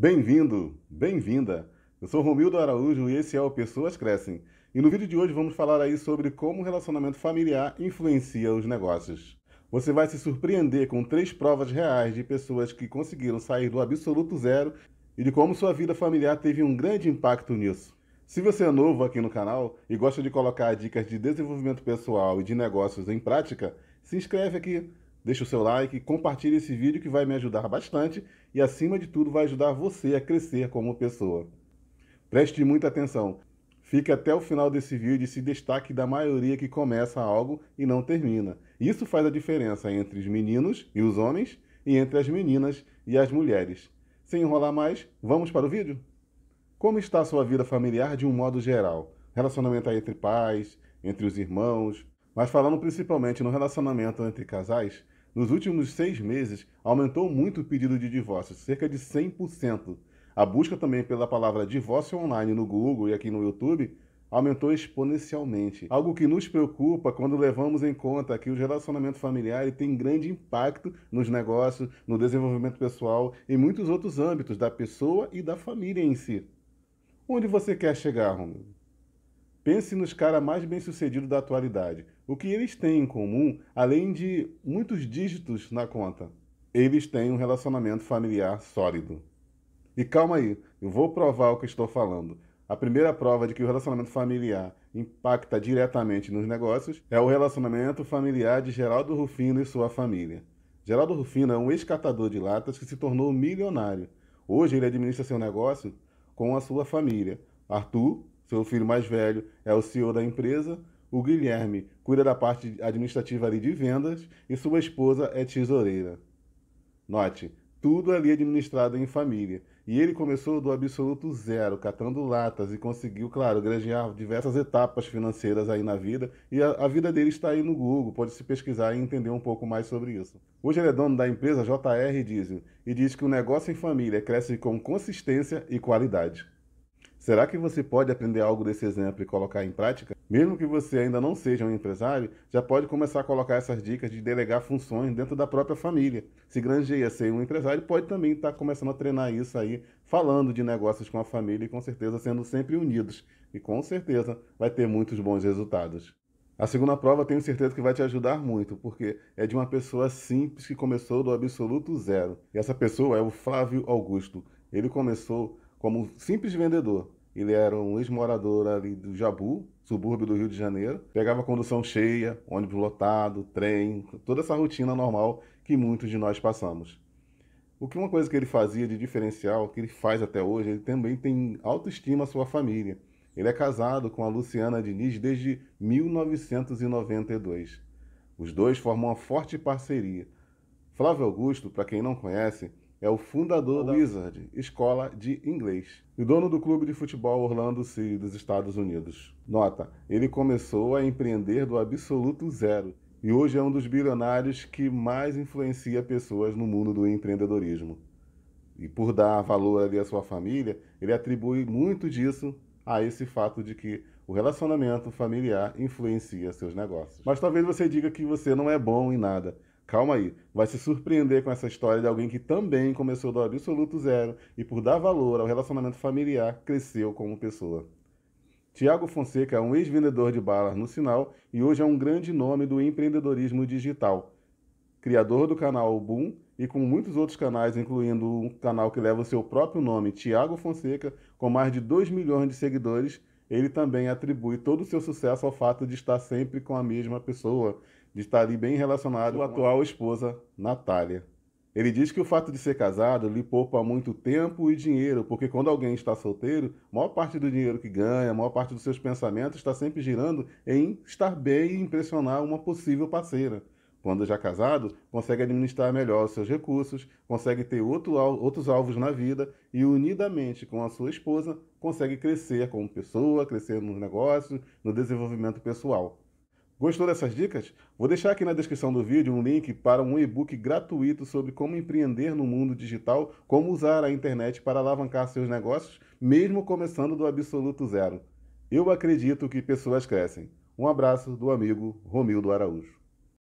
Bem-vindo, bem-vinda! Eu sou Romildo Araújo e esse é o Pessoas Crescem. E no vídeo de hoje vamos falar aí sobre como o relacionamento familiar influencia os negócios. Você vai se surpreender com três provas reais de pessoas que conseguiram sair do absoluto zero e de como sua vida familiar teve um grande impacto nisso. Se você é novo aqui no canal e gosta de colocar dicas de desenvolvimento pessoal e de negócios em prática, se inscreve aqui Deixe o seu like, compartilhe esse vídeo que vai me ajudar bastante e, acima de tudo, vai ajudar você a crescer como pessoa. Preste muita atenção. Fique até o final desse vídeo e se destaque da maioria que começa algo e não termina. Isso faz a diferença entre os meninos e os homens e entre as meninas e as mulheres. Sem enrolar mais, vamos para o vídeo? Como está a sua vida familiar de um modo geral? Relacionamento entre pais, entre os irmãos, mas falando principalmente no relacionamento entre casais, nos últimos seis meses aumentou muito o pedido de divórcio, cerca de 100%. A busca também pela palavra divórcio online no Google e aqui no YouTube aumentou exponencialmente. Algo que nos preocupa quando levamos em conta que o relacionamento familiar tem grande impacto nos negócios, no desenvolvimento pessoal e muitos outros âmbitos da pessoa e da família em si. Onde você quer chegar, Romildo? Pense nos caras mais bem-sucedidos da atualidade. O que eles têm em comum, além de muitos dígitos na conta? Eles têm um relacionamento familiar sólido. E calma aí, eu vou provar o que estou falando. A primeira prova de que o relacionamento familiar impacta diretamente nos negócios é o relacionamento familiar de Geraldo Rufino e sua família. Geraldo Rufino é um ex-catador de latas que se tornou milionário. Hoje ele administra seu negócio com a sua família, Arthur, seu filho mais velho é o CEO da empresa, o Guilherme cuida da parte administrativa ali de vendas e sua esposa é tesoureira. Note, tudo ali é administrado em família. E ele começou do absoluto zero, catando latas e conseguiu, claro, granjear diversas etapas financeiras aí na vida. E a, a, vida dele está aí no Google, pode se pesquisar e entender um pouco mais sobre isso. Hoje ele é dono da empresa JR Diesel e diz que o negócio em família cresce com consistência e qualidade. Será que você pode aprender algo desse exemplo e colocar em prática? Mesmo que você ainda não seja um empresário, já pode começar a colocar essas dicas de delegar funções dentro da própria família. Se granjeia ser um empresário, pode também estar tá começando a treinar isso aí, falando de negócios com a família e com certeza sendo sempre unidos. E com certeza vai ter muitos bons resultados. A segunda prova tenho certeza que vai te ajudar muito, porque é de uma pessoa simples que começou do absoluto zero. E essa pessoa é o Flávio Augusto. Ele começou como um simples vendedor. Ele era um ex-morador ali do Jabu, subúrbio do Rio de Janeiro. Pegava condução cheia, ônibus lotado, trem, toda essa rotina normal que muitos de nós passamos. O que uma coisa que ele fazia de diferencial, que ele faz até hoje, ele também tem autoestima à sua família. Ele é casado com a Luciana Diniz desde 1992. Os dois formam uma forte parceria. Flávio Augusto, para quem não conhece, é o fundador da Wizard, escola de inglês, e dono do clube de futebol Orlando City dos Estados Unidos. Nota: ele começou a empreender do absoluto zero e hoje é um dos bilionários que mais influencia pessoas no mundo do empreendedorismo. E por dar valor ali à sua família, ele atribui muito disso a esse fato de que o relacionamento familiar influencia seus negócios. Mas talvez você diga que você não é bom em nada. Calma aí, vai se surpreender com essa história de alguém que também começou do absoluto zero e, por dar valor ao relacionamento familiar, cresceu como pessoa. Tiago Fonseca é um ex-vendedor de balas no sinal e hoje é um grande nome do empreendedorismo digital. Criador do canal Boom e com muitos outros canais, incluindo um canal que leva o seu próprio nome, Tiago Fonseca, com mais de 2 milhões de seguidores, ele também atribui todo o seu sucesso ao fato de estar sempre com a mesma pessoa de estar ali bem relacionado com a atual esposa, Natália. Ele diz que o fato de ser casado lhe poupa muito tempo e dinheiro, porque quando alguém está solteiro, a maior parte do dinheiro que ganha, a maior parte dos seus pensamentos está sempre girando em estar bem e impressionar uma possível parceira. Quando já casado, consegue administrar melhor os seus recursos, consegue ter outro, outros alvos na vida e, unidamente com a sua esposa, consegue crescer como pessoa, crescer nos negócios, no desenvolvimento pessoal. Gostou dessas dicas? Vou deixar aqui na descrição do vídeo um link para um e-book gratuito sobre como empreender no mundo digital, como usar a internet para alavancar seus negócios, mesmo começando do absoluto zero. Eu acredito que pessoas crescem. Um abraço do amigo Romildo Araújo.